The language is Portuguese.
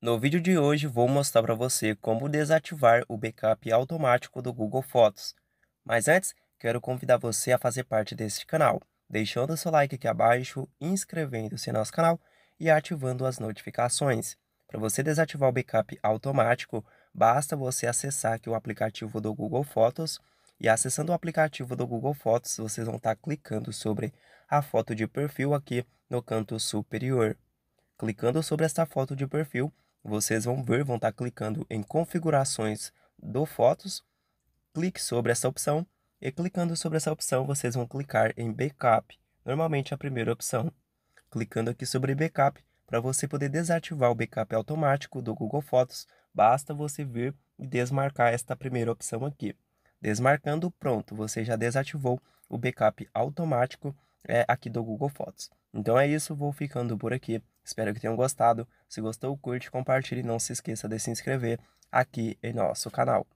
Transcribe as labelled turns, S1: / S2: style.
S1: No vídeo de hoje vou mostrar para você como desativar o backup automático do Google Fotos. Mas antes, quero convidar você a fazer parte deste canal, deixando seu like aqui abaixo, inscrevendo-se no nosso canal e ativando as notificações. Para você desativar o backup automático, basta você acessar aqui o aplicativo do Google Fotos e acessando o aplicativo do Google Fotos, vocês vão estar tá clicando sobre a foto de perfil aqui no canto superior. Clicando sobre esta foto de perfil, vocês vão ver, vão estar tá clicando em configurações do Fotos, clique sobre essa opção e clicando sobre essa opção vocês vão clicar em backup, normalmente a primeira opção. Clicando aqui sobre backup, para você poder desativar o backup automático do Google Fotos, basta você vir e desmarcar esta primeira opção aqui. Desmarcando, pronto, você já desativou o backup automático é, aqui do Google Fotos. Então é isso, vou ficando por aqui. Espero que tenham gostado. Se gostou, curte, compartilhe e não se esqueça de se inscrever aqui em nosso canal.